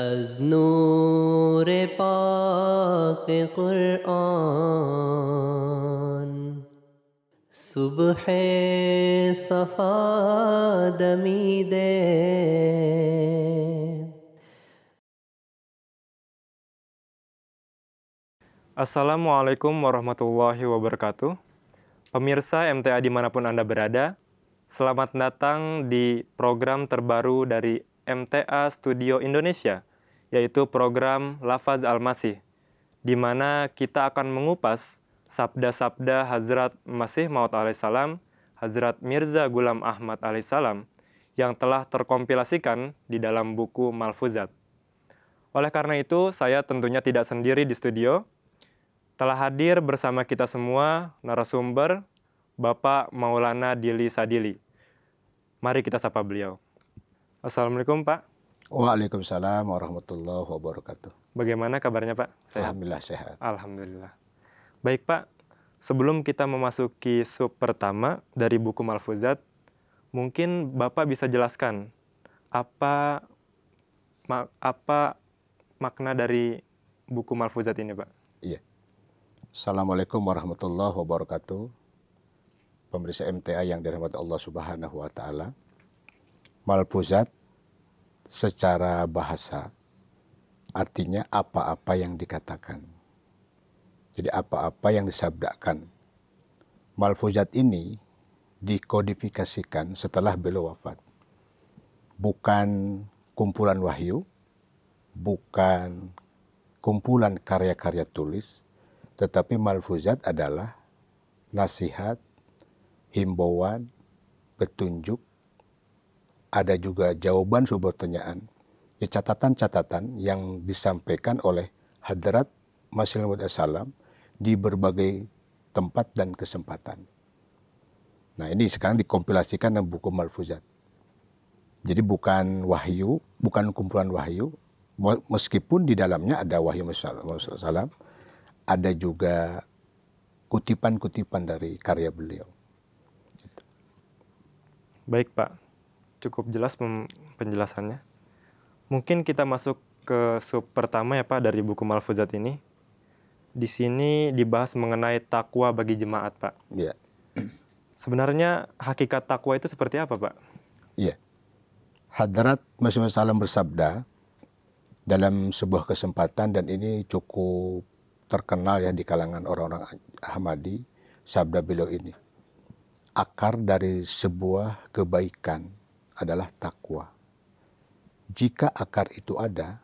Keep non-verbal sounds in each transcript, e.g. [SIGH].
از نور پاک قرآن صبح صفا دمیده Assalamualaikum warahmatullahi wabarakatuh. Pemirsa MTA dimanapun Anda berada, selamat datang di program terbaru dari MTA Studio Indonesia – yaitu program Lafaz Al-Masih, di mana kita akan mengupas sabda-sabda Hazrat Masih Maut alaihissalam, Hazrat Mirza Gulam Ahmad alaihissalam, yang telah terkompilasikan di dalam buku Malfuzat. Oleh karena itu, saya tentunya tidak sendiri di studio. Telah hadir bersama kita semua narasumber Bapak Maulana Dili Sadili. Mari kita sapa beliau. Assalamualaikum Pak. Waalaikumsalam warahmatullahi wabarakatuh. Bagaimana kabarnya Pak? Sehat? Alhamdulillah sehat. Alhamdulillah. Baik Pak, sebelum kita memasuki sub pertama dari buku Malfuzat, mungkin Bapak bisa jelaskan apa ma apa makna dari buku Malfuzat ini Pak? Iya. Assalamualaikum warahmatullahi wabarakatuh. Pemeriksa MTA yang dirahmati Allah Subhanahu wa taala. Malfuzat secara bahasa artinya apa-apa yang dikatakan. Jadi apa-apa yang disabdakan. Malfuzat ini dikodifikasikan setelah beliau wafat. Bukan kumpulan wahyu, bukan kumpulan karya-karya tulis, tetapi malfuzat adalah nasihat, himbauan, petunjuk ada juga jawaban sebuah pertanyaan, ya catatan-catatan yang disampaikan oleh Hadrat Masih Lembut Salam di berbagai tempat dan kesempatan. Nah ini sekarang dikompilasikan dalam buku Malfuzat. Jadi bukan wahyu, bukan kumpulan wahyu, meskipun di dalamnya ada wahyu Masih salam ada juga kutipan-kutipan dari karya beliau. Baik Pak, cukup jelas penjelasannya. Mungkin kita masuk ke sub pertama ya Pak dari buku Malfuzat ini. Di sini dibahas mengenai takwa bagi jemaat Pak. Iya. Sebenarnya hakikat takwa itu seperti apa Pak? Iya. Yeah. Hadrat Masih Salam bersabda dalam sebuah kesempatan dan ini cukup terkenal ya di kalangan orang-orang Ahmadi sabda beliau ini. Akar dari sebuah kebaikan adalah takwa. Jika akar itu ada,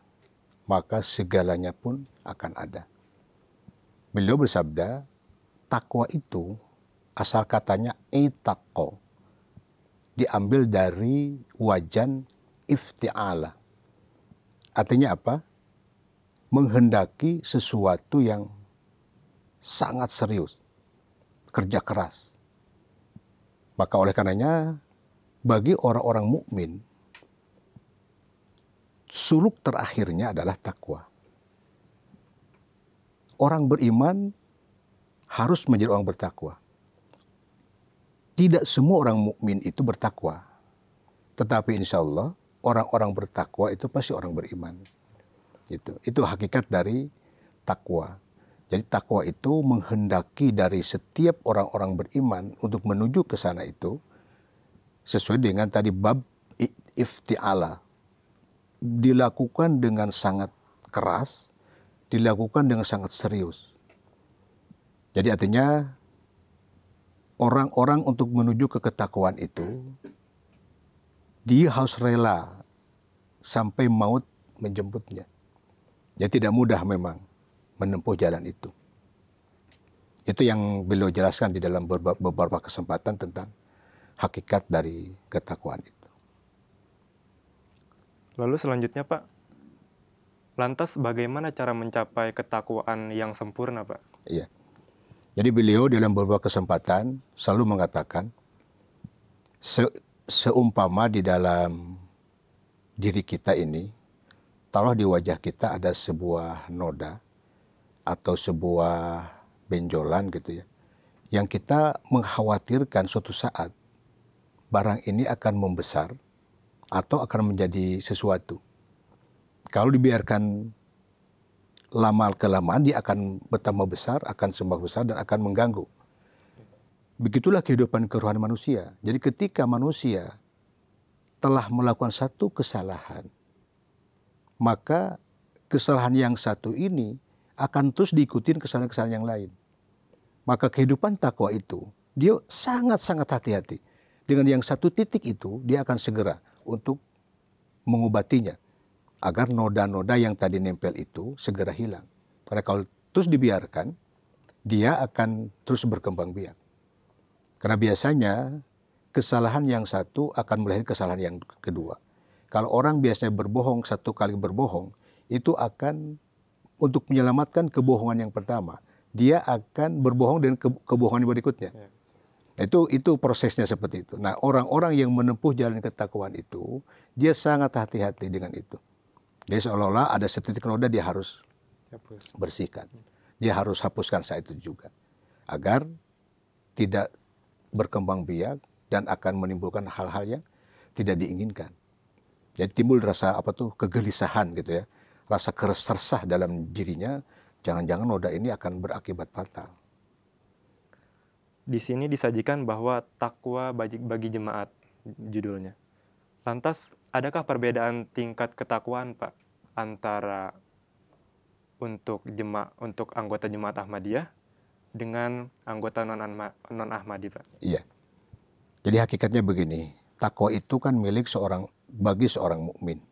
maka segalanya pun akan ada. Beliau bersabda, takwa itu asal katanya itaqo. Diambil dari wajan ifti'ala. Artinya apa? Menghendaki sesuatu yang sangat serius, kerja keras. Maka oleh karenanya bagi orang-orang mukmin suluk terakhirnya adalah takwa. Orang beriman harus menjadi orang bertakwa. Tidak semua orang mukmin itu bertakwa. Tetapi insya Allah orang-orang bertakwa itu pasti orang beriman. Itu, itu hakikat dari takwa. Jadi takwa itu menghendaki dari setiap orang-orang beriman untuk menuju ke sana itu sesuai dengan tadi bab iftiala dilakukan dengan sangat keras, dilakukan dengan sangat serius. Jadi artinya orang-orang untuk menuju ke ketakuan itu dia harus rela sampai maut menjemputnya. Jadi ya, tidak mudah memang menempuh jalan itu. Itu yang beliau jelaskan di dalam beberapa kesempatan tentang hakikat dari ketakuan itu. Lalu selanjutnya Pak, lantas bagaimana cara mencapai ketakwaan yang sempurna Pak? Iya. Jadi beliau dalam beberapa kesempatan selalu mengatakan se seumpama di dalam diri kita ini, taruh di wajah kita ada sebuah noda atau sebuah benjolan gitu ya, yang kita mengkhawatirkan suatu saat barang ini akan membesar atau akan menjadi sesuatu. Kalau dibiarkan lama kelamaan dia akan bertambah besar, akan sembah besar dan akan mengganggu. Begitulah kehidupan kerohanian manusia. Jadi ketika manusia telah melakukan satu kesalahan, maka kesalahan yang satu ini akan terus diikuti kesalahan-kesalahan yang lain. Maka kehidupan takwa itu dia sangat-sangat hati-hati dengan yang satu titik itu dia akan segera untuk mengobatinya agar noda-noda yang tadi nempel itu segera hilang. Karena kalau terus dibiarkan, dia akan terus berkembang biak. Karena biasanya kesalahan yang satu akan melahirkan kesalahan yang kedua. Kalau orang biasanya berbohong satu kali berbohong, itu akan untuk menyelamatkan kebohongan yang pertama, dia akan berbohong dengan kebohongan berikutnya. Ya. Itu itu prosesnya seperti itu. Nah, orang-orang yang menempuh jalan ketakwaan itu, dia sangat hati-hati dengan itu. Jadi seolah-olah ada setitik noda dia harus bersihkan. Dia harus hapuskan saat itu juga. Agar tidak berkembang biak dan akan menimbulkan hal-hal yang tidak diinginkan. Jadi timbul rasa apa tuh kegelisahan gitu ya. Rasa keresah dalam dirinya, jangan-jangan noda ini akan berakibat fatal di sini disajikan bahwa takwa bagi, bagi jemaat judulnya. Lantas, adakah perbedaan tingkat ketakwaan, Pak, antara untuk jema untuk anggota jemaat Ahmadiyah dengan anggota non non Ahmadi, Pak? Iya. Jadi hakikatnya begini, takwa itu kan milik seorang bagi seorang mukmin.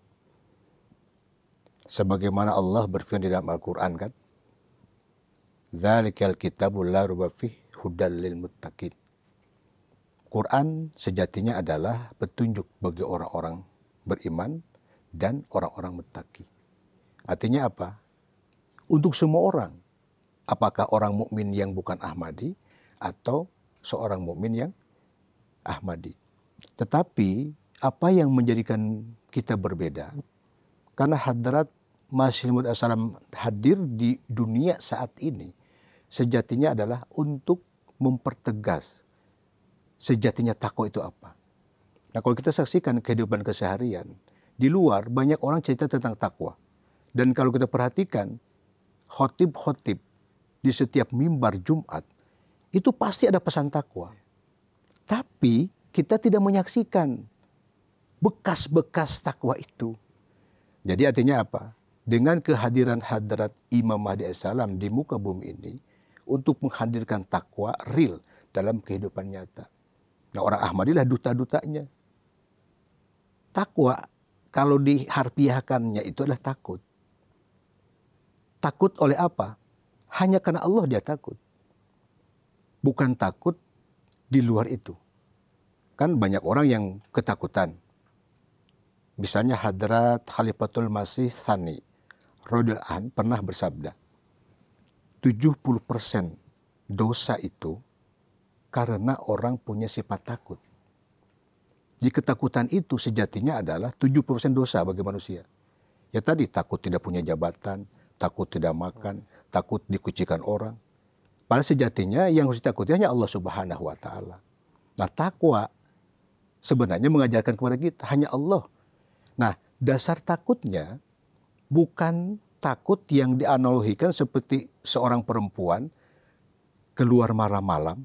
Sebagaimana Allah berfirman di dalam Al-Qur'an kan? Dzalikal kitabul la hudal lil muttaqin. Quran sejatinya adalah petunjuk bagi orang-orang beriman dan orang-orang muttaqi. Artinya apa? Untuk semua orang. Apakah orang mukmin yang bukan Ahmadi atau seorang mukmin yang Ahmadi. Tetapi apa yang menjadikan kita berbeda? Karena hadrat Masih Muhammad hadir di dunia saat ini sejatinya adalah untuk mempertegas sejatinya takwa itu apa. Nah kalau kita saksikan kehidupan keseharian, di luar banyak orang cerita tentang takwa. Dan kalau kita perhatikan, khotib-khotib di setiap mimbar Jumat, itu pasti ada pesan takwa. Tapi kita tidak menyaksikan bekas-bekas takwa itu. Jadi artinya apa? Dengan kehadiran hadrat Imam Mahdi AS di muka bumi ini, untuk menghadirkan takwa real dalam kehidupan nyata. Nah orang Ahmadilah duta-dutanya. Takwa kalau diharfiahkannya itu adalah takut. Takut oleh apa? Hanya karena Allah dia takut. Bukan takut di luar itu. Kan banyak orang yang ketakutan. Misalnya Hadrat Khalifatul Masih Sani, Rodil An pernah bersabda, 70% dosa itu karena orang punya sifat takut. di ketakutan itu sejatinya adalah 70% dosa bagi manusia. Ya tadi takut tidak punya jabatan, takut tidak makan, takut dikucikan orang. Padahal sejatinya yang harus ditakuti hanya Allah Subhanahu wa taala. Nah, takwa sebenarnya mengajarkan kepada kita hanya Allah. Nah, dasar takutnya bukan takut yang dianalogikan seperti seorang perempuan keluar malam-malam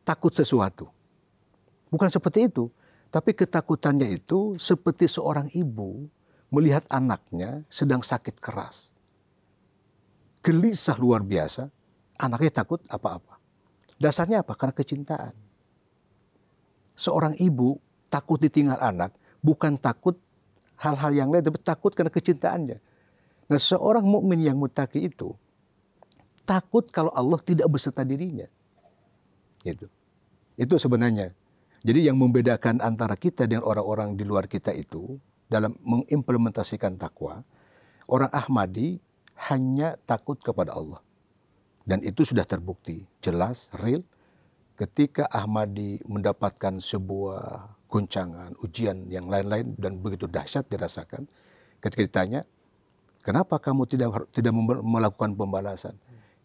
takut sesuatu. Bukan seperti itu, tapi ketakutannya itu seperti seorang ibu melihat anaknya sedang sakit keras. Gelisah luar biasa, anaknya takut apa-apa. Dasarnya apa? Karena kecintaan. Seorang ibu takut ditinggal anak bukan takut hal-hal yang lain, tapi takut karena kecintaannya. Nah, seorang mukmin yang mutaki itu takut kalau Allah tidak beserta dirinya. itu Itu sebenarnya. Jadi yang membedakan antara kita dengan orang-orang di luar kita itu dalam mengimplementasikan takwa, orang Ahmadi hanya takut kepada Allah. Dan itu sudah terbukti, jelas, real. Ketika Ahmadi mendapatkan sebuah guncangan, ujian yang lain-lain dan begitu dahsyat dirasakan, ketika ditanya, Kenapa kamu tidak tidak melakukan pembalasan?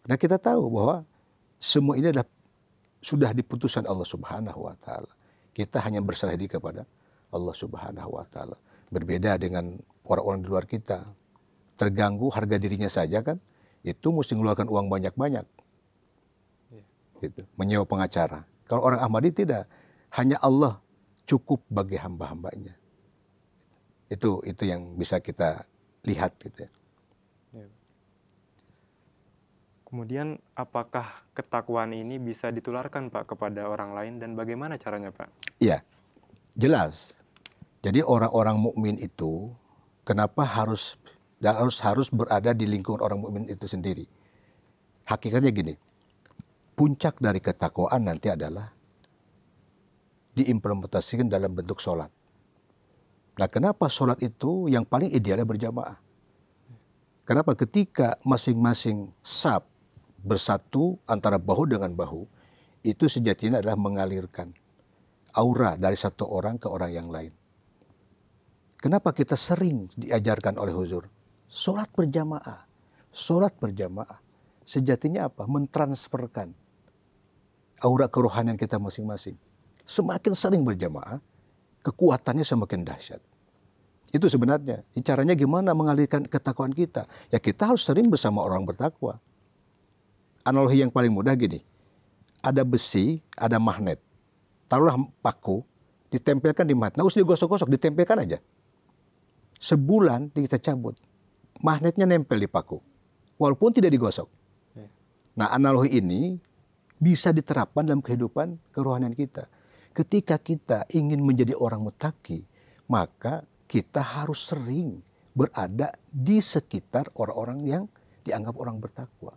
Nah kita tahu bahwa semua ini adalah sudah diputuskan Allah Subhanahu wa taala. Kita hanya berserah diri kepada Allah Subhanahu wa taala. Berbeda dengan orang-orang di luar kita. Terganggu harga dirinya saja kan itu mesti mengeluarkan uang banyak-banyak. Gitu. Menyewa pengacara. Kalau orang Ahmadi tidak, hanya Allah cukup bagi hamba-hambanya. Itu itu yang bisa kita lihat gitu ya. ya. Kemudian apakah ketakwaan ini bisa ditularkan Pak kepada orang lain dan bagaimana caranya Pak? Iya, jelas. Jadi orang-orang mukmin itu kenapa harus harus harus berada di lingkungan orang mukmin itu sendiri? Hakikatnya gini, puncak dari ketakwaan nanti adalah diimplementasikan dalam bentuk sholat. Nah kenapa sholat itu yang paling idealnya berjamaah? Kenapa ketika masing-masing sab bersatu antara bahu dengan bahu, itu sejatinya adalah mengalirkan aura dari satu orang ke orang yang lain. Kenapa kita sering diajarkan oleh huzur? Sholat berjamaah. Sholat berjamaah. Sejatinya apa? Mentransferkan aura kerohanian kita masing-masing. Semakin sering berjamaah, kekuatannya semakin dahsyat. Itu sebenarnya. Caranya gimana mengalirkan ketakwaan kita? Ya kita harus sering bersama orang bertakwa. Analogi yang paling mudah gini. Ada besi, ada magnet. Taruhlah paku, ditempelkan di magnet. Nah usah digosok-gosok, ditempelkan aja. Sebulan kita cabut. Magnetnya nempel di paku. Walaupun tidak digosok. Ya. Nah analogi ini bisa diterapkan dalam kehidupan kerohanian kita ketika kita ingin menjadi orang mutaki, maka kita harus sering berada di sekitar orang-orang yang dianggap orang bertakwa.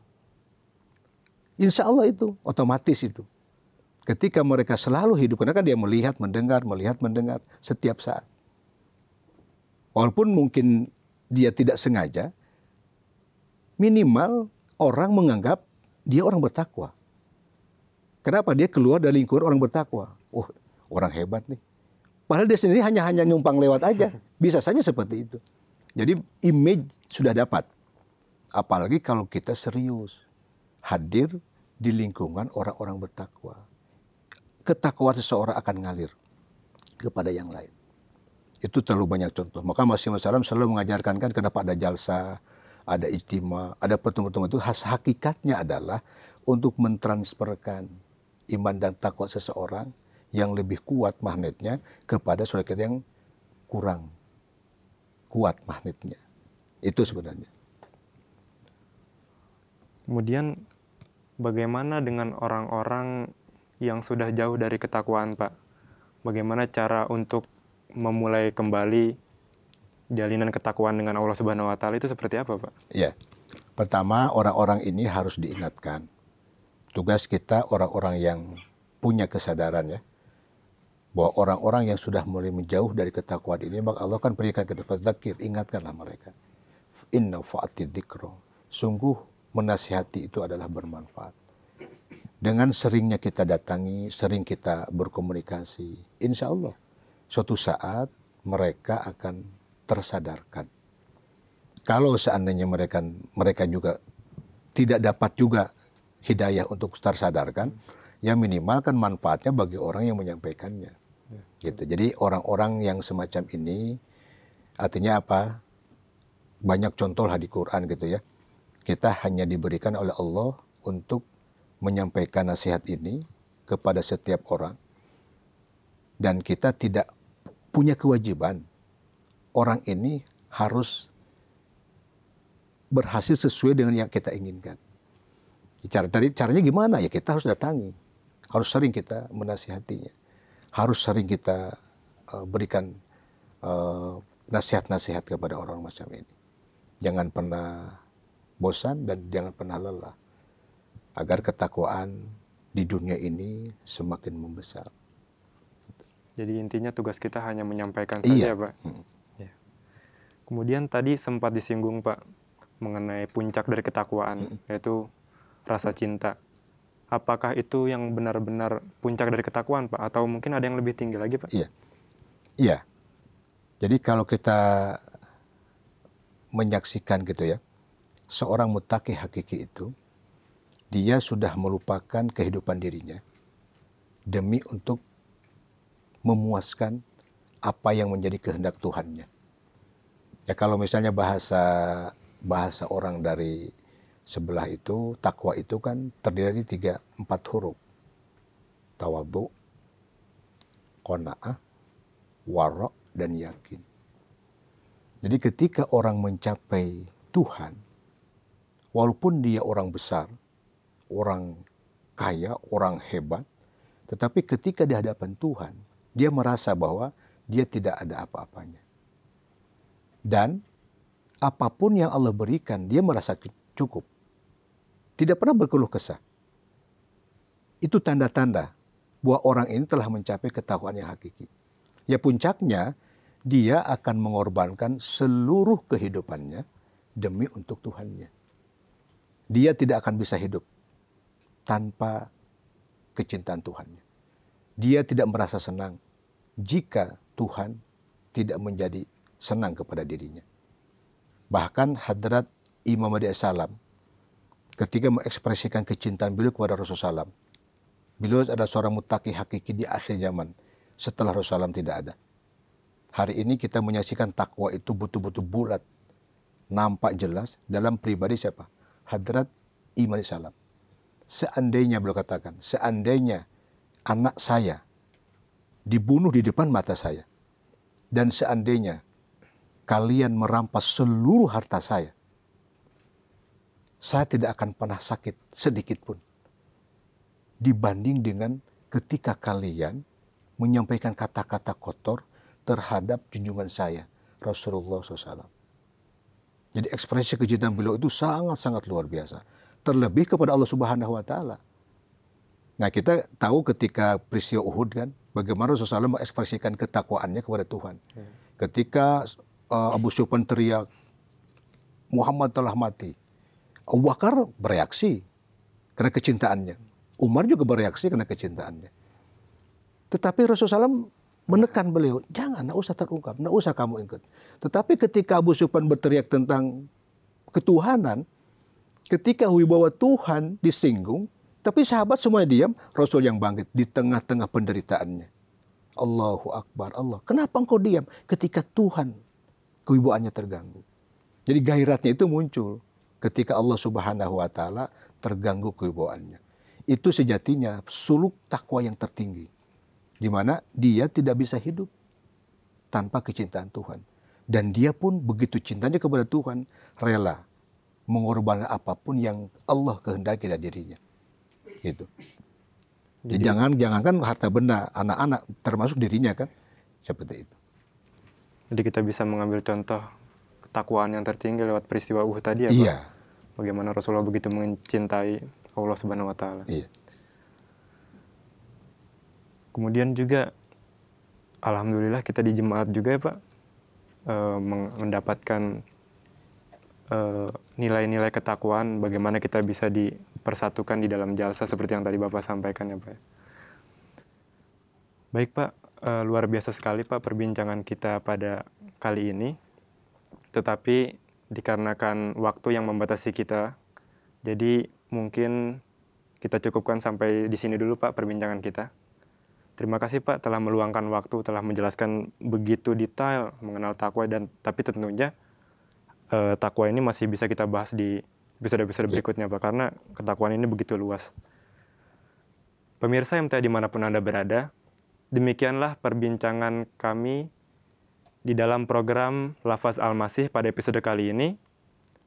Insya Allah itu otomatis itu. Ketika mereka selalu hidup, karena kan dia melihat, mendengar, melihat, mendengar setiap saat. Walaupun mungkin dia tidak sengaja, minimal orang menganggap dia orang bertakwa. Kenapa? Dia keluar dari lingkungan orang bertakwa. oh, orang hebat nih. Padahal dia sendiri hanya hanya nyumpang lewat aja. [LAUGHS] Bisa saja seperti itu. Jadi image sudah dapat. Apalagi kalau kita serius hadir di lingkungan orang-orang bertakwa. Ketakwaan seseorang akan ngalir kepada yang lain. Itu terlalu banyak contoh. Maka Masih Wasallam selalu mengajarkan kan kenapa ada jalsa, ada ijtima, ada pertemuan-pertemuan itu khas hakikatnya adalah untuk mentransferkan iman dan takwa seseorang yang lebih kuat magnetnya kepada saudara kita yang kurang kuat magnetnya. Itu sebenarnya. Kemudian bagaimana dengan orang-orang yang sudah jauh dari ketakwaan, Pak? Bagaimana cara untuk memulai kembali jalinan ketakwaan dengan Allah Subhanahu wa taala itu seperti apa, Pak? Ya. Pertama, orang-orang ini harus diingatkan tugas kita orang-orang yang punya kesadaran ya bahwa orang-orang yang sudah mulai menjauh dari ketakwaan ini maka Allah kan berikan kita fadzakir ingatkanlah mereka inna fa'ati dzikra sungguh menasihati itu adalah bermanfaat dengan seringnya kita datangi sering kita berkomunikasi insya Allah suatu saat mereka akan tersadarkan kalau seandainya mereka mereka juga tidak dapat juga hidayah untuk tersadarkan, yang minimal kan manfaatnya bagi orang yang menyampaikannya. Gitu. Jadi orang-orang yang semacam ini artinya apa? Banyak contoh lah di Quran gitu ya. Kita hanya diberikan oleh Allah untuk menyampaikan nasihat ini kepada setiap orang. Dan kita tidak punya kewajiban orang ini harus berhasil sesuai dengan yang kita inginkan. Cara, tadi caranya gimana? Ya kita harus datangi. Harus sering kita menasihatinya. Harus sering kita uh, berikan nasihat eh, nasihat-nasihat kepada orang macam ini. Jangan pernah bosan dan jangan pernah lelah. Agar ketakwaan di dunia ini semakin membesar. Jadi intinya tugas kita hanya menyampaikan iya. saja, Pak. Hmm. Ya. Kemudian tadi sempat disinggung, Pak, mengenai puncak dari ketakwaan, hmm. yaitu rasa cinta. Apakah itu yang benar-benar puncak dari ketakuan, Pak? Atau mungkin ada yang lebih tinggi lagi, Pak? Iya. Iya. Jadi kalau kita menyaksikan gitu ya, seorang mutaki hakiki itu, dia sudah melupakan kehidupan dirinya demi untuk memuaskan apa yang menjadi kehendak Tuhannya. Ya kalau misalnya bahasa bahasa orang dari sebelah itu takwa itu kan terdiri dari tiga empat huruf tawabu kona'ah warok dan yakin jadi ketika orang mencapai Tuhan walaupun dia orang besar orang kaya orang hebat tetapi ketika di hadapan Tuhan dia merasa bahwa dia tidak ada apa-apanya dan apapun yang Allah berikan dia merasa cukup tidak pernah berkeluh kesah. Itu tanda-tanda bahwa orang ini telah mencapai ketahuan yang hakiki. Ya puncaknya, dia akan mengorbankan seluruh kehidupannya demi untuk Tuhannya. Dia tidak akan bisa hidup tanpa kecintaan Tuhan Dia tidak merasa senang jika Tuhan tidak menjadi senang kepada dirinya. Bahkan hadrat Imam Adi Salam ketika mengekspresikan kecintaan beliau kepada Rasulullah SAW. Beliau adalah seorang mutaki hakiki di akhir zaman setelah Rasulullah SAW tidak ada. Hari ini kita menyaksikan takwa itu betul-betul bulat, nampak jelas dalam pribadi siapa? Hadrat Imam Salam. Seandainya beliau katakan, seandainya anak saya dibunuh di depan mata saya, dan seandainya kalian merampas seluruh harta saya, saya tidak akan pernah sakit sedikit pun. Dibanding dengan ketika kalian menyampaikan kata-kata kotor terhadap junjungan saya, Rasulullah SAW. Jadi ekspresi kejutan beliau itu sangat-sangat luar biasa. Terlebih kepada Allah Subhanahu wa taala. Nah, kita tahu ketika peristiwa Uhud kan bagaimana Rasulullah SAW mengekspresikan ketakwaannya kepada Tuhan. Hmm. Ketika uh, Abu Sufyan teriak Muhammad telah mati Abu Bakar bereaksi karena kecintaannya. Umar juga bereaksi karena kecintaannya. Tetapi Rasulullah SAW menekan beliau, jangan, tidak usah terungkap, tidak usah kamu ikut. Tetapi ketika Abu Sufyan berteriak tentang ketuhanan, ketika wibawa Tuhan disinggung, tapi sahabat semua diam, Rasul yang bangkit di tengah-tengah penderitaannya. Allahu Akbar, Allah. Kenapa engkau diam ketika Tuhan kewibawaannya terganggu? Jadi gairatnya itu muncul ketika Allah Subhanahu wa taala terganggu kewibawaannya. Itu sejatinya suluk takwa yang tertinggi. Di mana dia tidak bisa hidup tanpa kecintaan Tuhan. Dan dia pun begitu cintanya kepada Tuhan, rela mengorbankan apapun yang Allah kehendaki dari dirinya. Gitu. Jadi, ya, Jadi jangan jangankan harta benda, anak-anak termasuk dirinya kan seperti itu. Jadi kita bisa mengambil contoh ketakwaan yang tertinggi lewat peristiwa Uhud tadi ya Pak? Iya. Bagaimana Rasulullah begitu mencintai Allah Subhanahu wa taala. Iya. Kemudian juga alhamdulillah kita di jemaat juga ya Pak e, mendapatkan eh, nilai-nilai e, ketakwaan bagaimana kita bisa dipersatukan di dalam jalsa seperti yang tadi Bapak sampaikan ya Pak. Ya. Baik Pak, e, luar biasa sekali Pak perbincangan kita pada kali ini tetapi dikarenakan waktu yang membatasi kita, jadi mungkin kita cukupkan sampai di sini dulu Pak perbincangan kita. Terima kasih Pak telah meluangkan waktu, telah menjelaskan begitu detail mengenal takwa dan tapi tentunya eh, takwa ini masih bisa kita bahas di episode-episode iya. berikutnya Pak karena ketakwaan ini begitu luas. Pemirsa MTA dimanapun Anda berada, demikianlah perbincangan kami di dalam program Lafaz Al-Masih pada episode kali ini,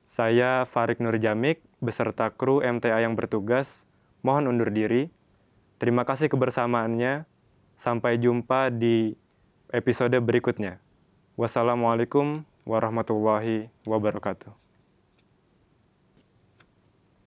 saya Farik Nurjamik beserta kru MTA yang bertugas mohon undur diri. Terima kasih kebersamaannya. Sampai jumpa di episode berikutnya. Wassalamualaikum warahmatullahi wabarakatuh.